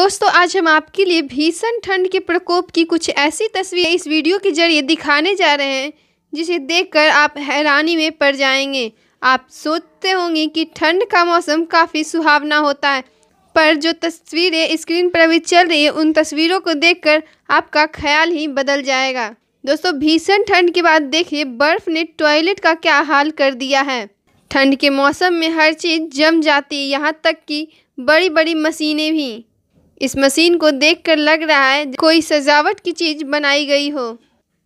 दोस्तों आज हम आपके लिए भीषण ठंड के प्रकोप की कुछ ऐसी तस्वीरें इस वीडियो के जरिए दिखाने जा रहे हैं जिसे देखकर आप हैरानी में पड़ जाएंगे आप सोचते होंगे कि ठंड का मौसम काफ़ी सुहावना होता है पर जो तस्वीरें स्क्रीन पर अभी चल रही है उन तस्वीरों को देखकर आपका ख्याल ही बदल जाएगा दोस्तों भीषण ठंड के बाद देखिए बर्फ़ ने टॉयलेट का क्या हाल कर दिया है ठंड के मौसम में हर चीज़ जम जाती है यहाँ तक कि बड़ी बड़ी मशीनें भी इस मशीन को देखकर लग रहा है कोई सजावट की चीज बनाई गई हो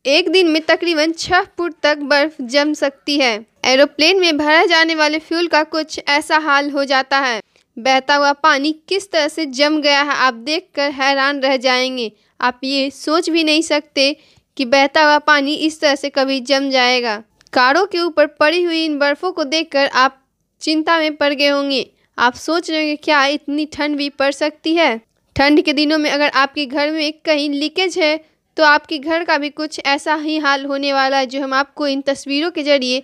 एक दिन में तकरीबन छह फुट तक बर्फ जम सकती है एरोप्लेन में भरा जाने वाले फ्यूल का कुछ ऐसा हाल हो जाता है बहता हुआ पानी किस तरह से जम गया है आप देखकर हैरान रह जाएंगे आप ये सोच भी नहीं सकते कि बहता हुआ पानी इस तरह से कभी जम जाएगा कारों के ऊपर पड़ी हुई इन बर्फ़ों को देखकर आप चिंता में पड़ गए होंगे आप सोच रहे होंगे क्या इतनी ठंड भी पड़ सकती है ठंड के दिनों में अगर आपके घर में कहीं लीकेज है तो आपके घर का भी कुछ ऐसा ही हाल होने वाला है जो हम आपको इन तस्वीरों के जरिए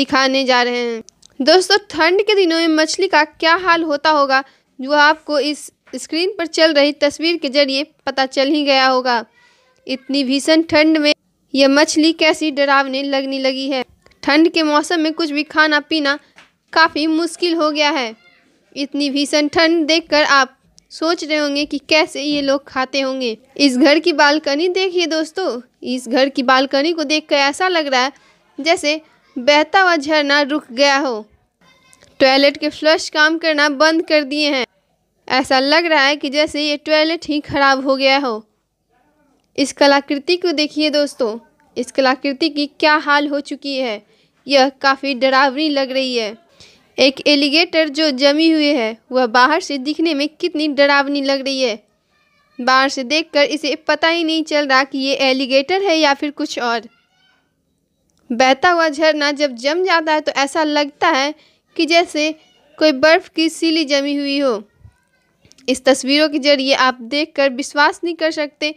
दिखाने जा रहे हैं दोस्तों ठंड के दिनों में मछली का क्या हाल होता होगा जो आपको इस स्क्रीन पर चल रही तस्वीर के जरिए पता चल ही गया होगा इतनी भीषण ठंड में यह मछली कैसी डरावने लगने लगी है ठंड के मौसम में कुछ भी खाना पीना काफ़ी मुश्किल हो गया है इतनी भीषण ठंड देखकर आप सोच रहे होंगे कि कैसे ये लोग खाते होंगे इस घर की बालकनी देखिए दोस्तों इस घर की बालकनी को कर ऐसा लग रहा है जैसे बहता हुआ झरना रुक गया हो टॉयलेट के फ्लश काम करना बंद कर दिए हैं ऐसा लग रहा है कि जैसे ये टॉयलेट ही ख़राब हो गया हो इस कलाकृति को देखिए दोस्तों इस कलाकृति की क्या हाल हो चुकी है यह काफ़ी डरावनी लग रही है एक एलिगेटर जो जमी हुई है वह बाहर से दिखने में कितनी डरावनी लग रही है बाहर से देखकर इसे पता ही नहीं चल रहा कि ये एलिगेटर है या फिर कुछ और बहता हुआ झरना जब जम जाता है तो ऐसा लगता है कि जैसे कोई बर्फ़ की सीली जमी हुई हो इस तस्वीरों के जरिए आप देखकर विश्वास नहीं कर सकते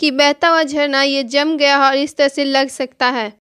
कि बहता हुआ झरना ये जम गया और इस तरह से लग सकता है